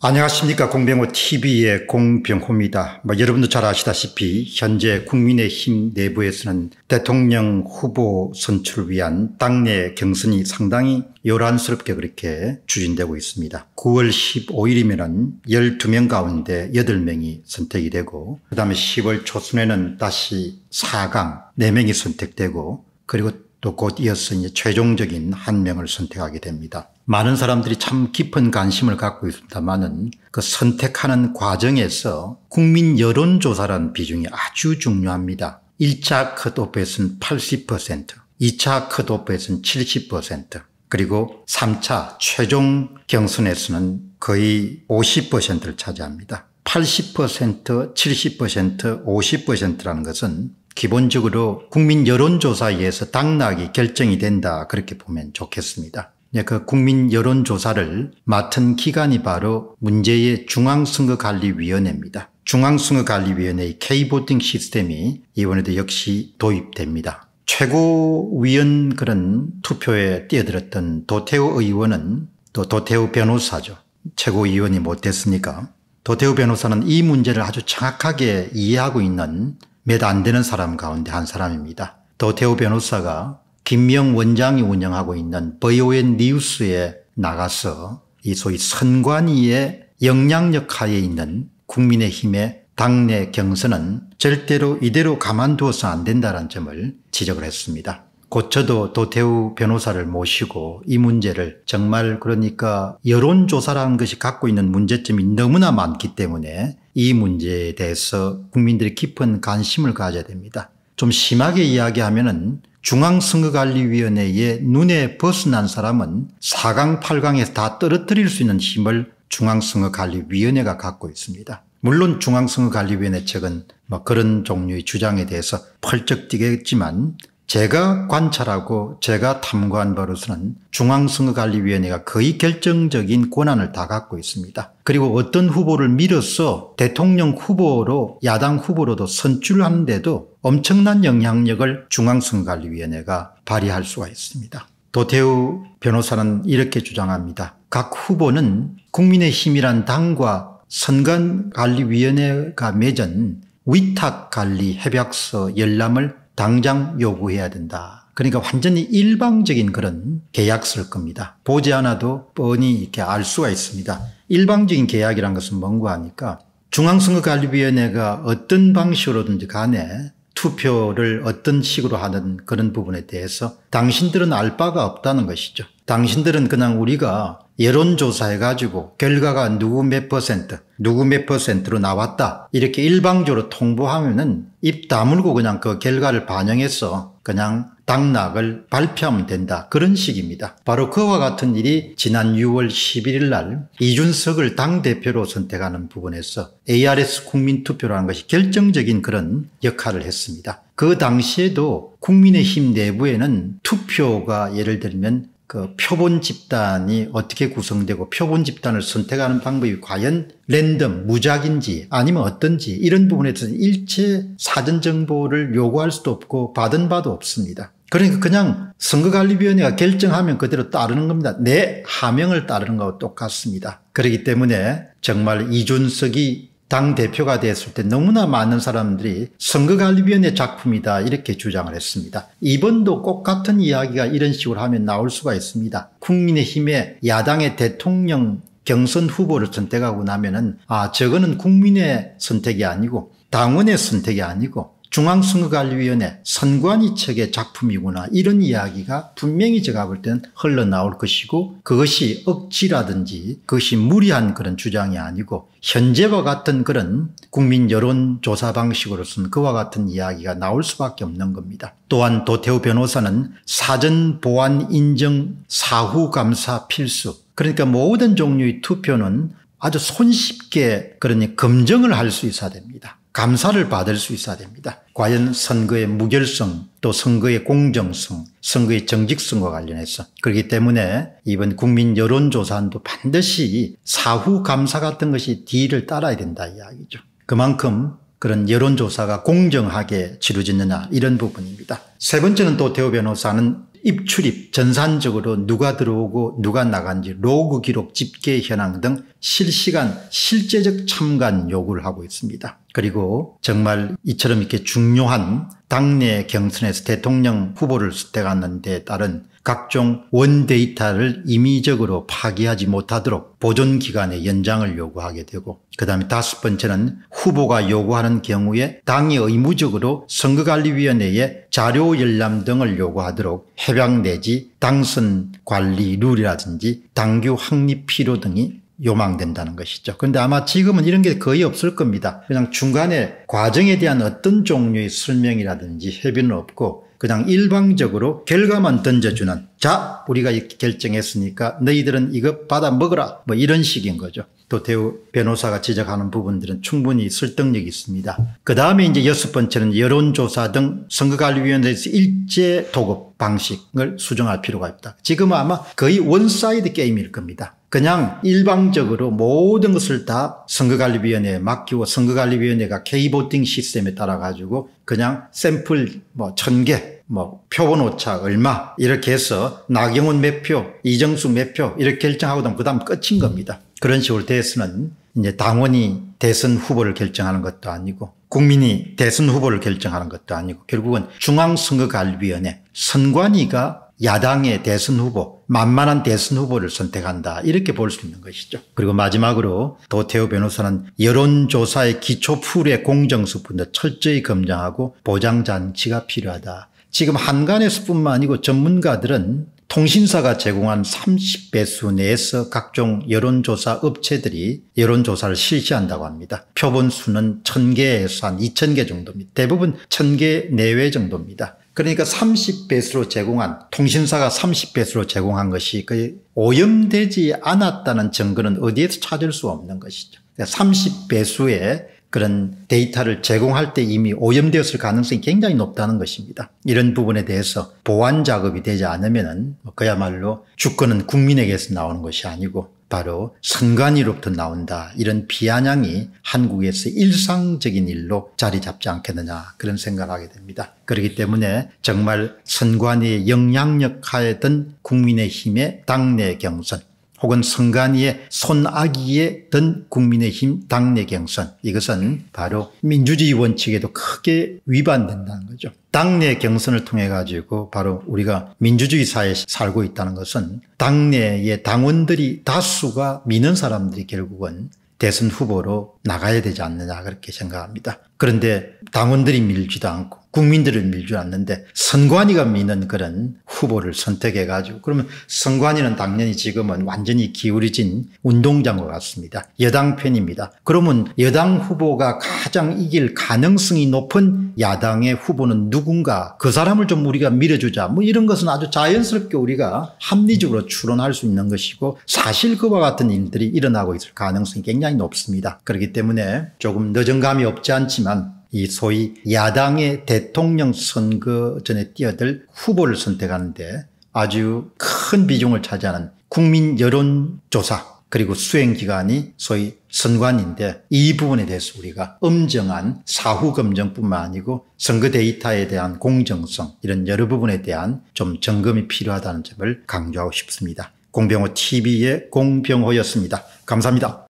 안녕하십니까 공병호 TV의 공병호입니다. 뭐 여러분도 잘 아시다시피 현재 국민의힘 내부에서는 대통령 후보 선출을 위한 당내 경선이 상당히 요란스럽게 그렇게 추진되고 있습니다. 9월 15일이면 12명 가운데 8명이 선택이 되고 그다음에 10월 초순에는 다시 4강 4명이 선택되고 그리고 또곧 이어서 이제 최종적인 한 명을 선택하게 됩니다. 많은 사람들이 참 깊은 관심을 갖고 있습니다만은 그 선택하는 과정에서 국민 여론조사라는 비중이 아주 중요합니다. 1차 컷오프에서는 80%, 2차 컷오프에서는 70%, 그리고 3차 최종 경선에서는 거의 50%를 차지합니다. 80%, 70%, 50%라는 것은 기본적으로 국민 여론조사에서 당락이 결정이 된다 그렇게 보면 좋겠습니다. 네, 그 국민 여론조사를 맡은 기관이 바로 문제의 중앙선거관리위원회입니다. 중앙선거관리위원회의 K보팅 시스템이 이번에도 역시 도입됩니다. 최고위원 그런 투표에 뛰어들었던 도태우 의원은 또 도태우 변호사죠. 최고위원이 못됐으니까. 도태우 변호사는 이 문제를 아주 정확하게 이해하고 있는 몇안 되는 사람 가운데 한 사람입니다. 도태호 변호사가 김명 원장이 운영하고 있는 버요엔 뉴스에 나가서 이 소위 선관위의 영향력 하에 있는 국민의힘의 당내 경선은 절대로 이대로 가만두어서 안 된다는 점을 지적을 했습니다. 고쳐도 도태우 변호사를 모시고 이 문제를 정말 그러니까 여론조사라는 것이 갖고 있는 문제점이 너무나 많기 때문에 이 문제에 대해서 국민들이 깊은 관심을 가져야 됩니다. 좀 심하게 이야기하면은 중앙선거관리위원회의 눈에 벗어난 사람은 4강, 8강에서 다 떨어뜨릴 수 있는 힘을 중앙선거관리위원회가 갖고 있습니다. 물론 중앙선거관리위원회 측은 뭐 그런 종류의 주장에 대해서 펄쩍 뛰겠지만 제가 관찰하고 제가 탐구한 바로서는 중앙선거관리위원회가 거의 결정적인 권한을 다 갖고 있습니다. 그리고 어떤 후보를 밀어서 대통령 후보로 야당 후보로도 선출하는데도 엄청난 영향력을 중앙선거관리위원회가 발휘할 수가 있습니다. 도태우 변호사는 이렇게 주장합니다. 각 후보는 국민의힘이란 당과 선관관리위원회가 맺은 위탁관리 협약서 열람을 당장 요구해야 된다. 그러니까 완전히 일방적인 그런 계약서일 겁니다. 보지 않아도 뻔히 이렇게 알 수가 있습니다. 일방적인 계약이란 것은 뭔가 하니까 중앙선거관리위원회가 어떤 방식으로든지 간에 투표를 어떤 식으로 하는 그런 부분에 대해서 당신들은 알 바가 없다는 것이죠. 당신들은 그냥 우리가 여론조사해가지고 결과가 누구 몇 퍼센트, 누구 몇 퍼센트로 나왔다. 이렇게 일방적으로 통보하면은 입 다물고 그냥 그 결과를 반영해서 그냥 당락을 발표하면 된다. 그런 식입니다. 바로 그와 같은 일이 지난 6월 11일 날 이준석을 당대표로 선택하는 부분에서 ARS 국민투표라는 것이 결정적인 그런 역할을 했습니다. 그 당시에도 국민의힘 내부에는 투표가 예를 들면 그 표본 집단이 어떻게 구성되고 표본 집단을 선택하는 방법이 과연 랜덤, 무작인지 아니면 어떤지 이런 부분에 서는 일체 사전 정보를 요구할 수도 없고 받은 바도 없습니다. 그러니까 그냥 선거관리위원회가 결정하면 그대로 따르는 겁니다. 내 하명을 따르는 것과 똑같습니다. 그렇기 때문에 정말 이준석이 당 대표가 됐을 때 너무나 많은 사람들이 선거관리위원회 작품이다 이렇게 주장을 했습니다. 이번도 꼭 같은 이야기가 이런 식으로 하면 나올 수가 있습니다. 국민의힘의 야당의 대통령 경선 후보를 선택하고 나면은 아 저거는 국민의 선택이 아니고 당원의 선택이 아니고 중앙선거관리위원회 선관위 측의 작품이구나 이런 이야기가 분명히 제가 볼 때는 흘러나올 것이고 그것이 억지라든지 그것이 무리한 그런 주장이 아니고 현재와 같은 그런 국민 여론조사 방식으로서는 그와 같은 이야기가 나올 수밖에 없는 겁니다. 또한 도태우 변호사는 사전 보안 인증 사후 감사 필수 그러니까 모든 종류의 투표는 아주 손쉽게 그러니 검증을 할 수 있어야 됩니다. 감사를 받을 수 있어야 됩니다. 과연 선거의 무결성, 또 선거의 공정성, 선거의 정직성과 관련해서 그렇기 때문에 이번 국민 여론조사도 반드시 사후 감사 같은 것이 뒤를 따라야 된다 이야기죠. 그만큼 그런 여론조사가 공정하게 치루어지느냐 이런 부분입니다. 세 번째는 또 대호 변호사는 입출입 전산적으로 누가 들어오고 누가 나간지 로그 기록 집계 현황 등 실시간 실제적 참관 요구를 하고 있습니다. 그리고 정말 이처럼 이렇게 중요한 당내 경선에서 대통령 후보를 선택하는 데 따른 각종 원데이터를 임의적으로 파기하지 못하도록 보존 기간의 연장을 요구하게 되고 그다음에 다섯 번째는 후보가 요구하는 경우에 당이 의무적으로 선거관리위원회에 자료 열람 등을 요구하도록 해방 내지 당선 관리 룰이라든지 당규 확립 필요 등이 요망된다는 것이죠. 그런데 아마 지금은 이런 게 거의 없을 겁니다. 그냥 중간에 과정에 대한 어떤 종류의 설명이라든지 협의는 없고 그냥 일방적으로 결과만 던져주는 자 우리가 이렇게 결정했으니까 너희들은 이거 받아 먹어라 뭐 이런 식인 거죠. 또 대우 변호사가 지적하는 부분들은 충분히 설득력이 있습니다. 그 다음에 이제 여섯 번째는 여론조사 등 선거관리위원회에서 일제 도급 방식을 수정할 필요가 있다. 지금은 아마 거의 원사이드 게임일 겁니다. 그냥 일방적으로 모든 것을 다 선거관리위원회에 맡기고 선거관리위원회가 K보팅 시스템에 따라 가지고 그냥 샘플 뭐천개뭐 뭐 표본 오차 얼마 이렇게 해서 나경원 몇 표, 이정수 몇표 이렇게 결정하고 나면 그다음 끝인 겁니다. 그런 식으로 대선은 이제 당원이 대선 후보를 결정하는 것도 아니고 국민이 대선 후보를 결정하는 것도 아니고 결국은 중앙선거관리위원회 선관위가 야당의 대선 후보 만만한 대선 후보를 선택한다 이렇게 볼 수 있는 것이죠. 그리고 마지막으로 도태우 변호사는 여론조사의 기초 풀의 공정성부터 철저히 검증하고 보장장치가 필요하다. 지금 한간에서뿐만 아니고 전문가들은 통신사가 제공한 30배수 내에서 각종 여론조사 업체들이 여론조사를 실시한다고 합니다. 표본 수는 1000개에서 한 2000개 정도입니다. 대부분 1000개 내외 정도입니다. 그러니까 30배수로 제공한 통신사가 30배수로 제공한 것이 그 오염되지 않았다는 증거는 어디에서 찾을 수 없는 것이죠. 30배수의 그러니까 그런 데이터를 제공할 때 이미 오염되었을 가능성이 굉장히 높다는 것입니다. 이런 부분에 대해서 보완 작업이 되지 않으면 뭐 그야말로 주권은 국민에게서 나오는 것이 아니고 바로 선관위로부터 나온다 이런 비아냥이 한국에서 일상적인 일로 자리 잡지 않겠느냐 그런 생각을 하게 됩니다. 그렇기 때문에 정말 선관위의 영향력 하에 든 국민의힘의 당내 경선 혹은 선관위의 손아귀에 든 국민의힘 당내 경선 이것은 바로 민주주의 원칙에도 크게 위반된다는 거죠. 당내 경선을 통해 가지고 바로 우리가 민주주의 사회에 살고 있다는 것은 당내의 당원들이 다수가 미는 사람들이 결국은 대선 후보로 나가야 되지 않느냐 그렇게 생각합니다. 그런데 당원들이 밀지도 않고 국민들을 밀지 않는데 선관위가 미는 그런 후보를 선택해 가지고 그러면 선관위는 당연히 지금은 완전히 기울어진 운동장과 같습니다. 여당 편입니다. 그러면 여당 후보가 가장 이길 가능성이 높은 야당의 후보는 누군가 그 사람을 좀 우리가 밀어주자 뭐 이런 것은 아주 자연스럽게 우리가 합리적으로 추론할 수 있는 것이고 사실 그와 같은 일들이 일어나고 있을 가능성이 굉장히 높습니다. 그렇기 때문에 조금 늦은 감이 없지 않지만 지만이 소위 야당의 대통령 선거 전에 뛰어들 후보를 선택하는데 아주 큰 비중을 차지하는 국민 여론조사 그리고 수행기관이 소위 선관인데 이 부분에 대해서 우리가 엄정한 사후 검증뿐만 아니고 선거 데이터에 대한 공정성 이런 여러 부분에 대한 좀 점검이 필요하다는 점을 강조하고 싶습니다. 공병호 TV의 공병호였습니다. 감사합니다.